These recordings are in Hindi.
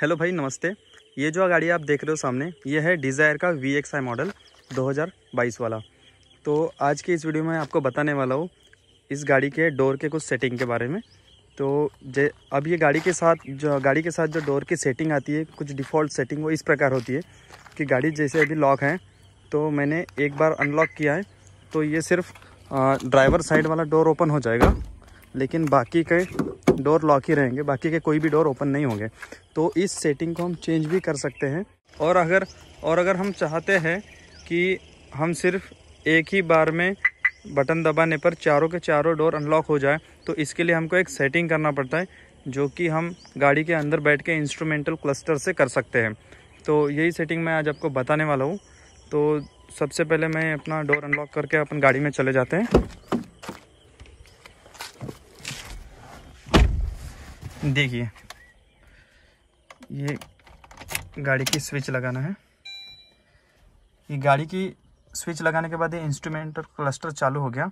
हेलो भाई नमस्ते ये जो गाड़ी आप देख रहे हो सामने ये है डिज़ायर का वी एक्स आई मॉडल 2022 वाला तो आज की इस वीडियो में आपको बताने वाला हूँ इस गाड़ी के डोर के कुछ सेटिंग के बारे में तो जे अब ये गाड़ी के साथ जो गाड़ी के साथ जो डोर की सेटिंग आती है कुछ डिफ़ॉल्ट सेटिंग वो इस प्रकार होती है कि गाड़ी जैसे अभी लॉक है तो मैंने एक बार अनलॉक किया है तो ये सिर्फ ड्राइवर साइड वाला डोर ओपन हो जाएगा लेकिन बाकी के डोर लॉक ही रहेंगे बाकी के कोई भी डोर ओपन नहीं होंगे तो इस सेटिंग को हम चेंज भी कर सकते हैं और अगर और अगर हम चाहते हैं कि हम सिर्फ एक ही बार में बटन दबाने पर चारों के चारों डोर अनलॉक हो जाए तो इसके लिए हमको एक सेटिंग करना पड़ता है जो कि हम गाड़ी के अंदर बैठ के इंस्ट्रूमेंटल क्लस्टर से कर सकते हैं तो यही सेटिंग मैं आज आपको बताने वाला हूँ तो सबसे पहले मैं अपना डोर अनलॉक करके अपन गाड़ी में चले जाते हैं देखिए ये गाड़ी की स्विच लगाना है ये गाड़ी की स्विच लगाने के बाद ये इंस्ट्रूमेंट और क्लस्टर चालू हो गया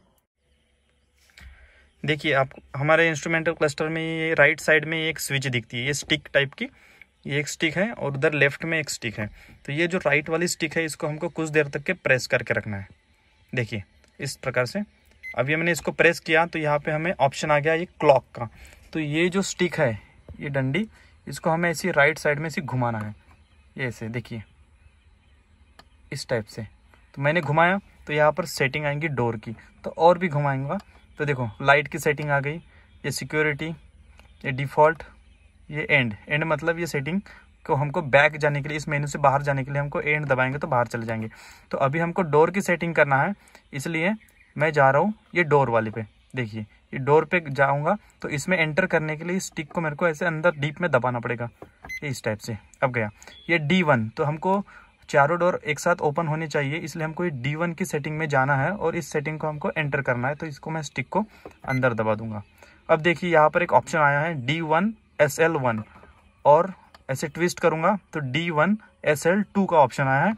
देखिए आप हमारे इंस्ट्रूमेंटल क्लस्टर में ये राइट साइड में एक स्विच दिखती है ये स्टिक टाइप की ये एक स्टिक है और उधर लेफ्ट में एक स्टिक है तो ये जो राइट वाली स्टिक है इसको हमको कुछ देर तक के प्रेस करके रखना है देखिए इस प्रकार से अभी हमने इसको प्रेस किया तो यहाँ पे हमें ऑप्शन आ गया ये क्लॉक का तो ये जो स्टिक है ये डंडी इसको हमें ऐसी राइट साइड में ऐसे घुमाना है ये ऐसे देखिए इस टाइप से तो मैंने घुमाया तो यहाँ पर सेटिंग आएंगी डोर की तो और भी घुमाएंगा तो देखो लाइट की सेटिंग आ गई ये सिक्योरिटी ये डिफ़ॉल्ट ये एंड एंड मतलब ये सेटिंग को हमको बैक जाने के लिए इस मेन्यू से बाहर जाने के लिए हमको एंड दबाएंगे तो बाहर चले जाएंगे तो अभी हमको डोर की सेटिंग करना है इसलिए मैं जा रहा हूँ ये डोर वाले पे देखिए ये डोर पे जाऊंगा तो इसमें एंटर करने के लिए इस स्टिक को मेरे को ऐसे अंदर डीप में दबाना पड़ेगा इस टाइप से अब गया ये डी वन तो हमको चारों डोर एक साथ ओपन होने चाहिए इसलिए हमको ये डी वन की सेटिंग में जाना है और इस सेटिंग को हमको एंटर करना है तो इसको मैं स्टिक को अंदर दबा दूंगा अब देखिए यहाँ पर एक ऑप्शन आया है D one S L one और ऐसे ट्विस्ट करूँगा तो D one S L two का ऑप्शन आया है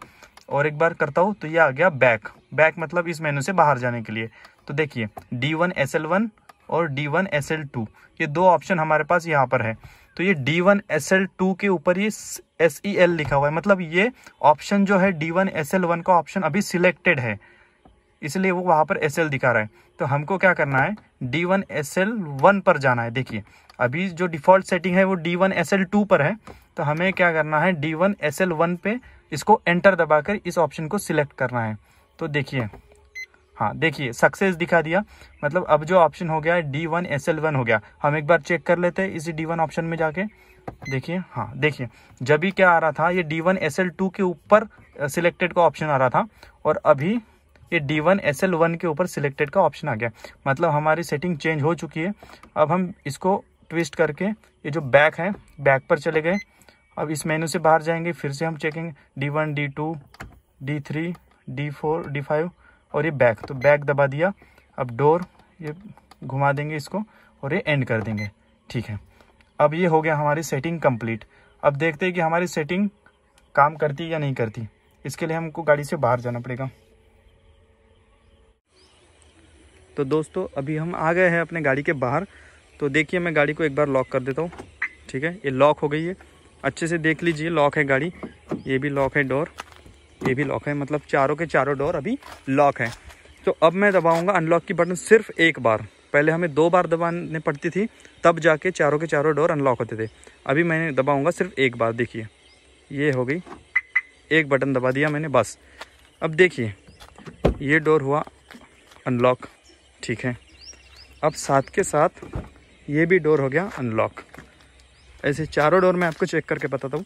और एक बार करता हूँ तो ये आ गया बैक बैक मतलब इस मेनू से बाहर जाने के लिए तो देखिए D one S L one और D one S L two ये दो ऑप्शन हमारे पास यहाँ पर है तो ये D one S L two के ऊपर ये एस ई एल लिखा हुआ है मतलब ये ऑप्शन जो है D one S L one का ऑप्शन अभी सिलेक्टेड है इसलिए वो वहाँ पर एस एल दिखा रहा है तो हमको क्या करना है D one S L one पर जाना है देखिए अभी जो डिफ़ॉल्ट सेटिंग है वो D one S L two पर है तो हमें क्या करना है D one S L one पे इसको एंटर दबाकर इस ऑप्शन को सिलेक्ट करना है तो देखिए हाँ देखिए सक्सेस दिखा दिया मतलब अब जो ऑप्शन हो गया है D one S L one हो गया हम एक बार चेक कर लेते हैं इसी डी वन ऑप्शन में जाके देखिए हाँ देखिए जब भी क्या आ रहा था ये D one S L two के ऊपर सिलेक्टेड का ऑप्शन आ रहा था और अभी ये D one S L one के ऊपर सिलेक्टेड का ऑप्शन आ गया मतलब हमारी सेटिंग चेंज हो चुकी है अब हम इसको ट्विस्ट करके ये जो बैक है बैक पर चले गए अब इस मेनू से बाहर जाएंगे फिर से हम चेकेंगे D one D two D three D four D five और ये बैक तो बैक दबा दिया अब डोर ये घुमा देंगे इसको और ये एंड कर देंगे ठीक है अब ये हो गया हमारी सेटिंग कंप्लीट अब देखते हैं कि हमारी सेटिंग काम करती या नहीं करती इसके लिए हमको गाड़ी से बाहर जाना पड़ेगा तो दोस्तों अभी हम आ गए हैं अपने गाड़ी के बाहर तो देखिए मैं गाड़ी को एक बार लॉक कर देता हूँ ठीक है ये लॉक हो गई है अच्छे से देख लीजिए लॉक है गाड़ी ये भी लॉक है डोर ये भी लॉक है मतलब चारों के चारों डोर अभी लॉक है तो अब मैं दबाऊंगा अनलॉक की बटन सिर्फ एक बार पहले हमें दो बार दबाने पड़ती थी तब जाके चारों के चारों डोर अनलॉक होते थे अभी मैंने दबाऊंगा सिर्फ एक बार देखिए ये हो गई एक बटन दबा दिया मैंने बस अब देखिए ये डोर हुआ अनलॉक ठीक है अब साथ के साथ ये भी डोर हो गया अनलॉक ऐसे चारों डोर में आपको चेक करके बताता हूँ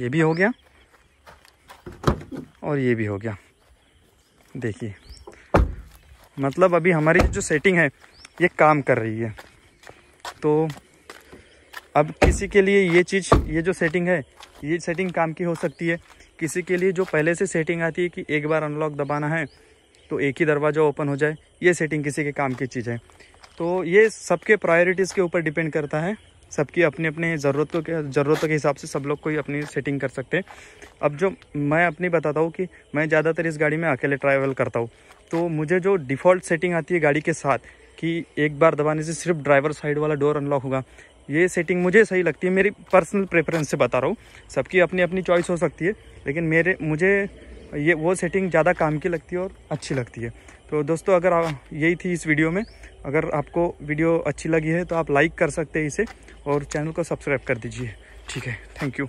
ये भी हो गया और ये भी हो गया देखिए मतलब अभी हमारी जो सेटिंग है ये काम कर रही है तो अब किसी के लिए ये चीज़ ये जो सेटिंग है ये सेटिंग काम की हो सकती है किसी के लिए जो पहले से सेटिंग आती है कि एक बार अनलॉक दबाना है तो एक ही दरवाज़ा ओपन हो जाए ये सेटिंग किसी के काम की चीज़ है तो ये सबके प्रायोरिटीज़ के ऊपर डिपेंड करता है सबकी अपने अपने ज़रूरतों के ज़रूरतों के हिसाब से सब लोग कोई अपनी सेटिंग कर सकते हैं अब जो मैं अपनी बताता हूँ कि मैं ज़्यादातर इस गाड़ी में अकेले ट्रैवल करता हूँ तो मुझे जो डिफ़ॉल्ट सेटिंग आती है गाड़ी के साथ कि एक बार दबाने से सिर्फ ड्राइवर साइड वाला डोर अनलॉक होगा ये सेटिंग मुझे सही लगती है मेरी पर्सनल प्रेफरेंस से बता रहा हूँ सबकी अपनी अपनी चॉइस हो सकती है लेकिन मेरे मुझे ये वो सेटिंग ज़्यादा काम की लगती है और अच्छी लगती है तो दोस्तों अगर यही थी इस वीडियो में अगर आपको वीडियो अच्छी लगी है तो आप लाइक कर सकते हैं इसे और चैनल को सब्सक्राइब कर दीजिए ठीक है थैंक यू